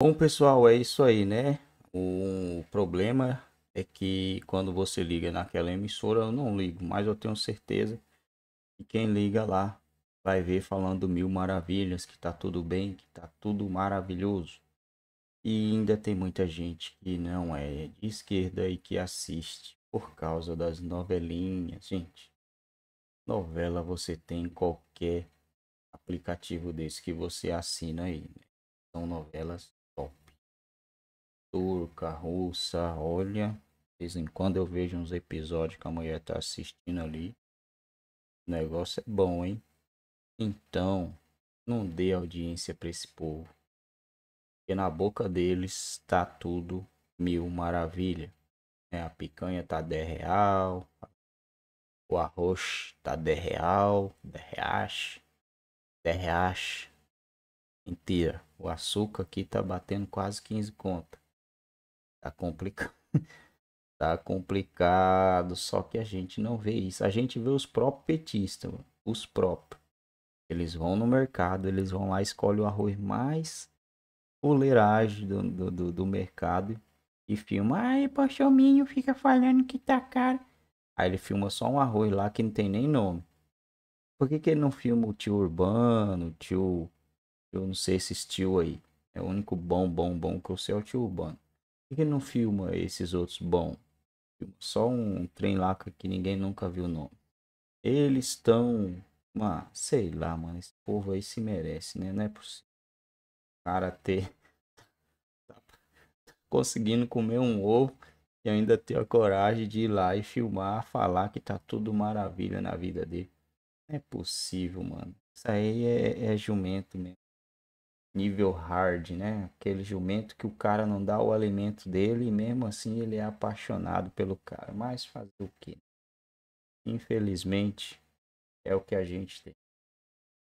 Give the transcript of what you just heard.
Bom, pessoal, é isso aí, né? O problema é que quando você liga naquela emissora, eu não ligo, mas eu tenho certeza que quem liga lá vai ver falando mil maravilhas, que tá tudo bem, que tá tudo maravilhoso. E ainda tem muita gente que não é de esquerda e que assiste por causa das novelinhas, gente. Novela você tem em qualquer aplicativo desse que você assina aí, né? São novelas turca, russa, olha. De vez em quando eu vejo uns episódios que a mulher tá assistindo ali. O negócio é bom, hein? Então, não dê audiência para esse povo. Porque na boca deles tá tudo mil maravilha. Né? A picanha tá 10 real, o arroz tá 10 real, 10 reais, 10 reais. Mentira, o açúcar aqui tá batendo quase 15 conto. Tá complicado. tá complicado, só que a gente não vê isso. A gente vê os próprios petistas, os próprios. Eles vão no mercado, eles vão lá, escolhem o arroz mais fuleiragem do, do, do, do mercado e filma. Ai, Pochominho fica falando que tá caro. Aí ele filma só um arroz lá que não tem nem nome. Por que, que ele não filma o tio Urbano, o tio. Eu não sei esses tio aí. É o único bom, bom, bom que eu sei é o tio Urbano. Por que não filma esses outros bom? Só um trem laca que ninguém nunca viu o nome. Eles estão. Ah, sei lá, mano. Esse povo aí se merece, né? Não é possível. O cara ter. Tá conseguindo comer um ovo e ainda ter a coragem de ir lá e filmar, falar que tá tudo maravilha na vida dele. Não é possível, mano. Isso aí é, é jumento mesmo nível hard, né? Aquele jumento que o cara não dá o alimento dele e mesmo assim ele é apaixonado pelo cara. Mas fazer o quê? Infelizmente, é o que a gente tem.